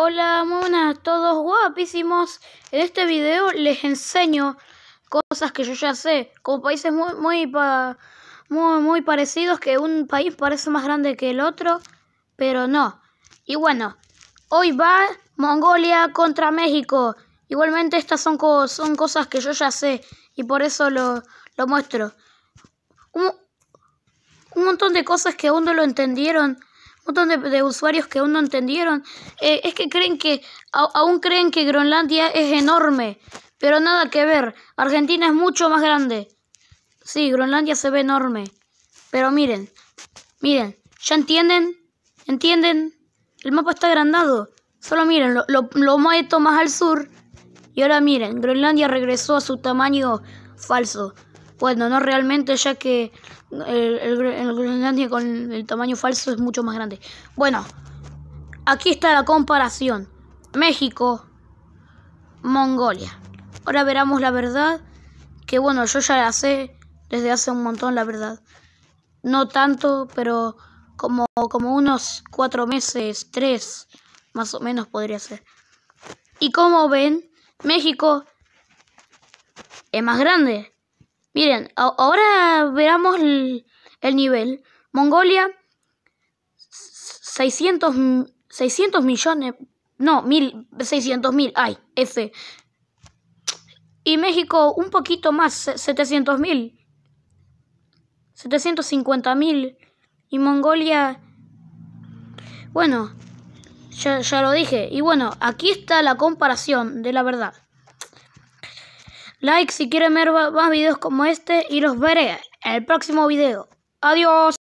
Hola monas, todos guapísimos. En este video les enseño cosas que yo ya sé, como países muy muy, muy muy parecidos que un país parece más grande que el otro, pero no. Y bueno, hoy va Mongolia contra México. Igualmente estas son, cosas que yo ya sé y por eso lo, muestro. Un, un montón de cosas que aún no lo entendieron montón de, usuarios que aún no entendieron. Eh, es que creen que, aún creen que Groenlandia es enorme, pero nada que ver. Argentina es mucho más grande. Sí, Groenlandia se ve enorme. Pero miren, miren, ¿ya entienden? ¿Entienden? El mapa está agrandado. Solo miren, lo, lo, lo meto más al sur. Y ahora miren, Groenlandia regresó a su tamaño falso. Bueno, no realmente, ya que el, el, con el tamaño falso es mucho más grande. Bueno, aquí está la comparación. México, Mongolia. Ahora veremos la verdad, que bueno, yo ya la sé desde hace un montón, la verdad. No tanto, pero como, como unos cuatro meses, tres, más o menos podría ser. Y como ven, México es más grande. Miren, ahora veamos el, nivel. Mongolia, 600, millones, no, mil, 600 mil, ay, F. Y México un poquito más, 700 mil, 750 mil. Y Mongolia, bueno, ya lo dije. Y bueno, aquí está la comparación de la verdad like si quieren ver más videos como este y los veré en el próximo video. Adiós.